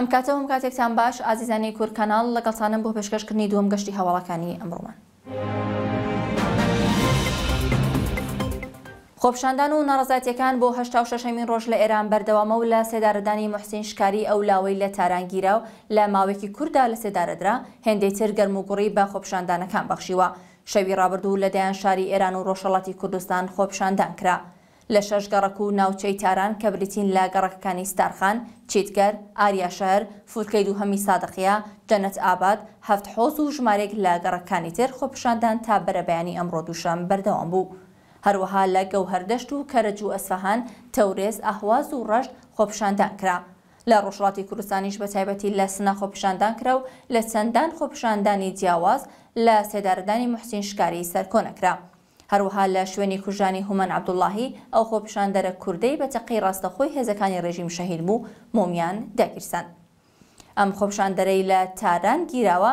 ئەم کاتە هەم کاتێکتان باش ئازیزانی کورکانال لەگەڵسانم بۆ پێشکەشکردنی دووەم گەشتی هەواڵەکانی ئەمڕۆمان. خۆپشاندان و ناڕزاتیەکان بۆ هشتا شەشەمین ڕۆژ لە ئێران بەردەوامە و لە سێدارەدانی محسین شکاری ئەو لاوەی لە تارانگیرە و لە ماوەیەکی کووردا لە سێدارەدرا هێندەی تر گەرموگوڕی بە خۆپشاندانەکان بەخشیوە شەوی ڕابردوو لەدایان شاری ئێران و ڕۆژەڵاتی کوردستان خۆپشاندان کرا. لە شەش گەڕک و ناوچەی تاران کە بریتین لا گەڕەکەەکانی ستارخان چیتگەر ئاریاشار فورکەی دو هەمی سادقیا جەنەت ئاباد هەفت حۆز و ژمارێک لا گەڕەکانی تر خۆپشاندان تا بەرەبیانی ئەمڕۆ دوشەم بەردەوام بوو. هەروەها لە گەوهردەشت و کەرەج و ئەسفەهان تەورێز ئەهواز و ڕەشت خۆپشاندان کرا. لە ڕۆژڵاتی کوردستانیش بە تایبەتی لە سنە خۆپشاندان کرا و لە چەندان خۆپشاندانی جیاواز لە سێداردانی محسین شکاری سەرکۆنەکرا. هەروها لە شوێنی کوژانی هومەن عبدوڵاهی ئەو خۆپشاندەرە کوردەی بە تەقی ڕاستەخۆی هێزەکانی ڕێژیم شەهید بوو مۆمیان داگیرسان. ئەم خۆپشاندەرەی لە تاران گیراوە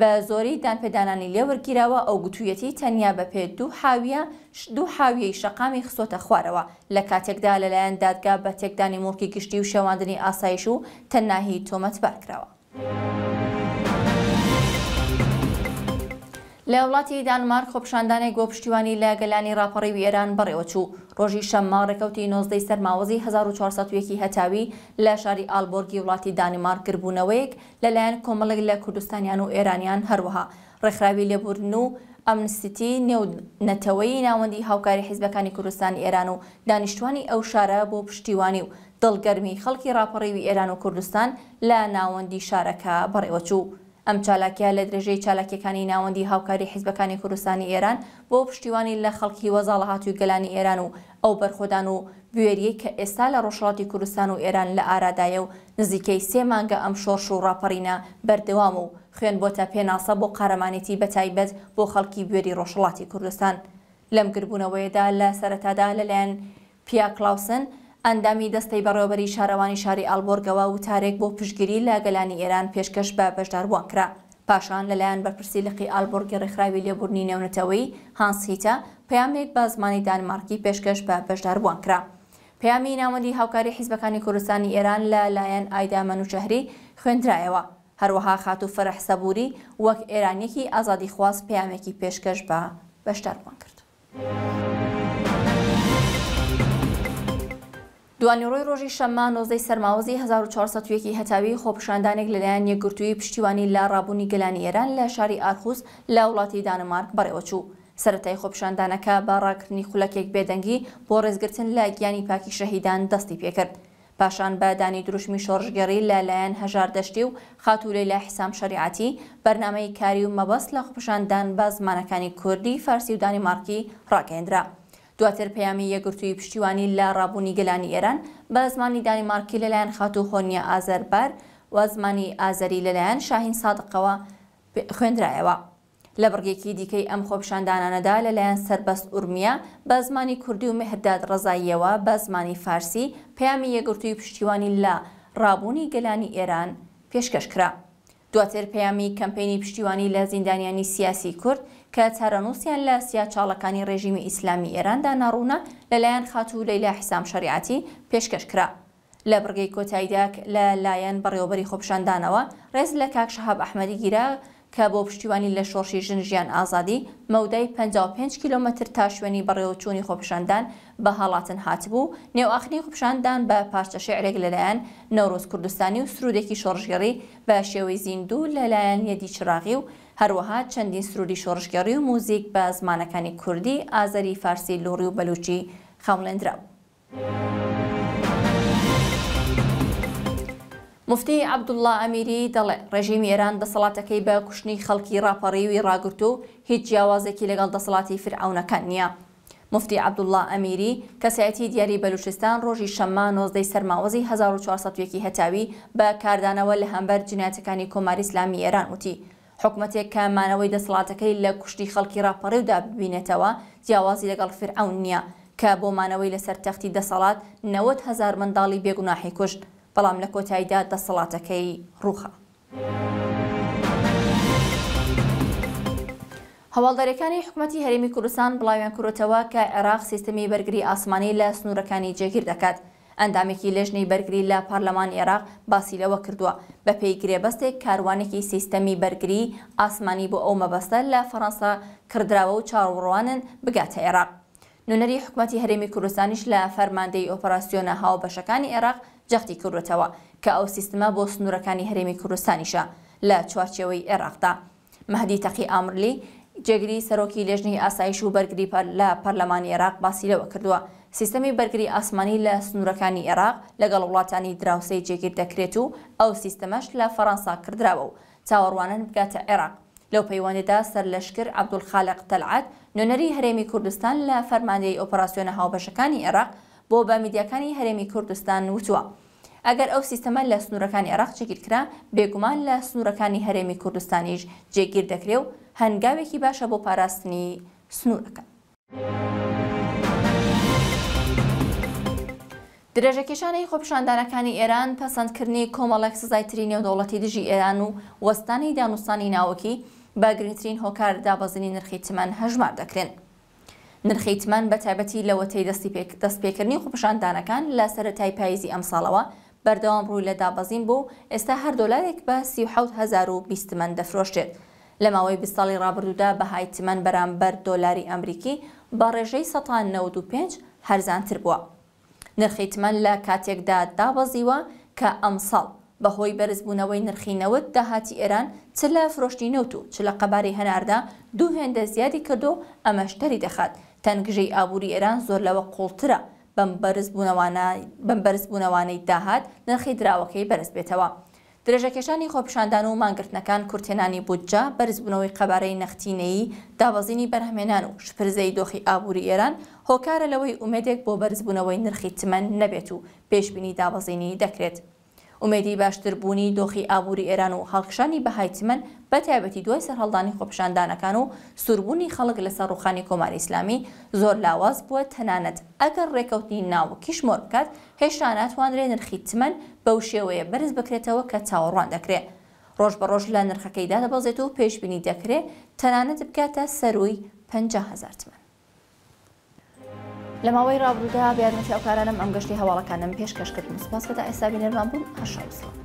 بە زۆری دانپێدانانی لێوەرگیرەوە ئەو گوتوویەتی تەنیا بە پێ دوو حاویە دوو حاویەی شەقامی خسۆتە خوارەوە لە کاتێکدا لەلایەن دادگا بە تێکدانی مڵکی گشتی و شێواندنی ئاسایش و تەنناهی تۆمەت باکراوە. لە وڵاتی دانمارک خۆپشاندانی گۆپشتیوانی لە گەلانی راپەڕیوی ئێران بڕێوەچوو ڕۆژی شەمما ڕێکەوتی نۆزدەی سەرماوەزی 1400 هەتاوی لە شاری ئالبۆرگی وڵاتی دانیمارک گربوونەوەیەک لەلایەن کۆمەڵک لە کوردستانیان و ئێرانیان هەروەها ڕێکخراوی لێبوردن و ئەمنسیتی نێونەتەوەی ناوەندی هاوکاری حیزبەکانی کوردستان ئێران و دانیشتوانی ئەو شارە بۆ پشتیوانی و دڵگەرمی خەڵکی راپەڕیوی ئێران و کوردستان لە ناوەندی شارەکە بڕێوەچوو. ئەم چالاکیە لە درێژەی چالاکیەکانی ناوەندی هاوکاری حیزبەکانی کوردستانی ئێران بۆ پشتیوانی لە خەڵکی وەزاڵە هاتووی گەلانی ئێران و ئەو بەرخۆدان و بوێریەی کە ئێستا لە ڕۆژڵاتی کوردستان و ئێران لە ئارادایە و نزیکەی سێ مانگە ئەم شۆرش و ڕاپەڕینە بەردەوام و خوێن بۆتە پێناسە بۆ قارەمانێتی بەتایبەت بۆ خەڵکی بوێری ڕۆژڵاتی کوردستان لەم گربوونەوەیدا لە سەرەتادا لەلایەن پیا کلاوسن ئەندامی دەستەی بەڕێوەبەری شارەوانی شاری ئالبۆرگەوە و تارێک بۆ پشتگیری لە گەلانی ئێران پێشکەش بە بەشداربووان کرا. پاشان لەلایەن بەرپرسی لەقی ئالبۆرگی ڕێکخراوی لێبوورنی نێونەتەوەی هانسیتە پامێک بە زمانی دانمارکی پێشکەش بە بەشداربووان کرا. پامی ناوەندی هاوکاری حیزبەکانی کوردستانی ئێران لە لایەن ئایدامەن و شەهری خوێندرایەوە. هەروەها خات و فەرح سەبووری وەک ئێرانێکی ئازادی خواست پامێکی پێشکەش بە بەشداربووان کرد. دوانی ڕۆی ڕۆژی شەمە نۆزەی سەرماوەزی 1400 هەتاوی خۆپشاندانێک لەلایەن یەکگرتووی پشتیوانی لا ڕابوونی گەلانی ئێران لە شاری ئارخوس لە وڵاتی دانەمارک بەڕێوەچوو. سەتای خۆپشاندانەکە بە ڕاکردنی خولەکێک بێدەنگی بۆ ڕێزگرتن لە گیانی پاکی شەهیدان دەستی پێکرد. پاشان بەدانی دروشمی شۆڕژگەڕی لەلایەن هەژار دەشتی و خاتوولی لە حیسام شریعەتی بەرنمەی کاری و مەبەست لە خۆپشاندان بە زمانەکانی کوردی فارسی و دانیمارکی ڕاگەندرا. دواتر پەیامی یەگرتووی پشتیوانی لە ڕابوونی گەلانی ئێران بە زمانی دانیمارکی لەلایەن خاتو خۆنیە ئازەربار و زمانی ئازەری لەلایەن شاهین سادقەوە خوێندرایەوە. لە بڕگێکی دیکەی ئەم خۆپشاندانانەدا لەلایەن سربەست ئورمیا بە زمانی کوردی و مهرداد ڕزاییەوە بە زمانی فارسی پەیامی یەگرتووی پشتیوانی لە ڕابوونی گەلانی ئێران پێشکەش کرا. دواتر پەیامی کەمپینی پشتیوانی لە زیندانیانی سیاسی کورد کە چارەنووسیان لە سیاچاڵەکانی ڕێژیمی ئیسلامی ئێراندا ناڕوونە لەلایەن خاتوو لەیلا حیسام شریعتی پێشکەش کرا. لە بڕگەی کۆتاییداک لە لایەن بەڕێوبەری خۆپشاندانەوە ڕێز لە کاکشەهاب ئەحمەدی گیرا کە بۆ پشتیوانی لە شۆڕشی ژن ژیان ئازادی مەودای 55 کیلومتر تا شوێنی بەڕێوەچوونی خۆپشاندان بە هەڵاتن هاتبوو نێوئاخنی خۆپشاندان بە پاشتە شعرێک لەلایەن نەورۆز کوردستانی و سرودێکی شۆڕژگەڕی بە شێوەی زیندوو لەلایەن یەدی چراغی و هەروەها چەندین سرودی شۆڕشگەڕی و موزیک بە زمانەکانی کوردی ئازەری فارسی لۆری و بەلوچی خاڵێنرا. مفتی عبدوڵله ئەمیری دەڵێ ڕێژیمی ئێران دەسەڵاتەکەی بە کوشتنی خەڵکی راپەڕیوی ڕاگررت و هیچ جیاوازێکی لەگەڵ دەسەڵاتی فرعونەکان نییە. مفتی عبدوڵله ئەمیری کەسایەتی دیاری بەلوچستان ڕۆژی شەمما نۆزدەی سەرماوەزی 1400 هەتاوی بە کاردانەوە لە هەمبەر جنایەتەکانی کۆماری ئسلامی ئێران وتی حکوومەتێک کامانەوەی دەسەڵاتەکەی لە کوشتی خەڵکی راپەڕێودا ببینێتەوە جیاوازی لەگەڵ فرعون نییە کە بۆ مانەوەی لەسەر تەختی دەسەڵات 90 هزار منداڵی بێگوناحی کوشت بەڵام لە کۆتاییدا دەسەڵاتەکەی ڕوخە. هەواڵدارەکانی حکوومەتتی هەرمی کوردستان بڵاویان کوڕەتەوە کە عێراق سیستمی بەرگری ئاسمانی لە سنوورەکانی جێگیر دەکات. ئەندامێکی لەژنەی بەرگری لە پارلەمان عێراق باسی لەوە کردووە بە پێی گرێبەستێک کاروانێکی سیستەمی بەرگری ئاسمانی بۆ ئەو مەبەستە لە فەەنسا کردراوە و چاڕوڕوانن بگاتە عێراق. نوەری حکوومەتتی هەرێمی کوردستانیش لە فەرماندەی ئۆپەراسسیۆنە هاوبەشەکانی عێراق جەختی کردوێتەوە کە ئەو سیستما بۆ سنوورەکانی هەرێمی کوردستانیشە لە چوارچەوەی عێراقدا. مەهدی تەقی ئامرلی جێگری سەرۆکی لێژنی ئاسایش و بەرگری لە پەرلەمانی عێراق باسی لەوە کردووە سیستەمی بەرگری ئاسمانی لە سنوورەکانی عێراق لەگەڵ وڵاتانی دراوسی جێگیر دەکرێت و ئەو سیستەمەش لە فەەنسا کردراوە و چاوەڕوانن بگاتە عێراق لەو پەیوانێدا سەر لەشکر عبدولخالق تەلعات نوێنەری هەرێمی کوردستان لە فەرماندەی ئۆپەراسسیۆنە هاوبەشەکانی عێراق بۆ بەمیدیەکانی هەرێمی کوردستان وتووە. ئەگەر ئەو سیستەمە لە سنوورەکانی عێراق جێگیرکرا بێگومان لە سنوورەکانی هەرێمی کوردستانیش جێگیر دەکرێ و هەنگاوێکی باشە بۆ پاراستنی سنوورەکە. درێژەکێشانەی خۆپیشاندانەکانی ئێران پەسەندکردنی کۆمەڵێک سزای ترینێ و دەوڵەتی دژی ئێران و وەستانی دانوستانی ناوەکی بە گرنگترین هۆکار دابەزنی نرخی تمەن هەژمار دەکرێن. نرخی تمەن بە تایبەتی لەوەتەی دەستپێکردنی خۆپشاندانەکان لە سەرەتای پاییزی ئەمساڵەوە بەردەوام ڕووی لە دابەزین بوو ئێستا هەر دۆلارێک بە 1920 تمەن دەفرۆشتێت. لە ماوەی بیستاڵی ڕابردوودا بەهای تمەن بەرامبەر دۆلاری ئەمریکی بە ڕێژەی 1995 هەرزانتر بووە. نرخیتمەن لە کاتێکدا دابەزیوە کە ئەمساڵ بەهۆی بەرزبوونەوەی نرخینەوەت داهاتی ئێران چ لە فرۆشتینەوت و چ لە قەباری هەناردا دوو هێندە زیادی کردو ئەمەشتری دەخات تەنگژەی ئابووری ئێران زۆر لەوە قوڵترە بەم بەرزبوونەوانەی داهات نرخی دراوەکەی بەرز بێتەوە. درێژەکێشانی خۆپشاندان و مانگرتنەکان کورتێنانی بودجا بەرزبوونەوەی قەبارەی نەختینەی دابەزینی بەرهمێنان و شپرزەی دۆخی ئابووری ئێران هۆکارە لەوەی ئومێدێک بۆ بەرزبوونەوەی نرخی تمەن نەبێت و پێشببینی دابەزینی دەکرێت. ئومێدی باشتربوونی دۆخی ئابووری ئێران و هەڵکشانی بەهایتمەن بە تایبەتی دوای سەرهەڵدانی خۆپشاندانەکان و سوربوونی خەڵک لە سەرڕوخانی کۆماری ئیسلامی زۆر لاواز بووە تەنانەت ئەگەر ڕێکەوتنی ناو کیشمۆر بکات هێشتا ناتوانرێ نرخی تمەن بەو شێوەیە بەرز بکرێتەوە کە چاوەڕوان دەکرێت. ڕۆژ بە ڕۆژ لە نرخەکەیدا دەبازێت و پێشببینی دەکرێت تەنانەت بکاتە سەروی 500هزار تمەن. لە ماوەی ڕابرودا بیارمەتی ئەوکارانم ئەم گەشتی هەواڵەکانم پێشکەشکردن سپاس بەدا ئێسابی نەرمان بوون هەشاوسڵ.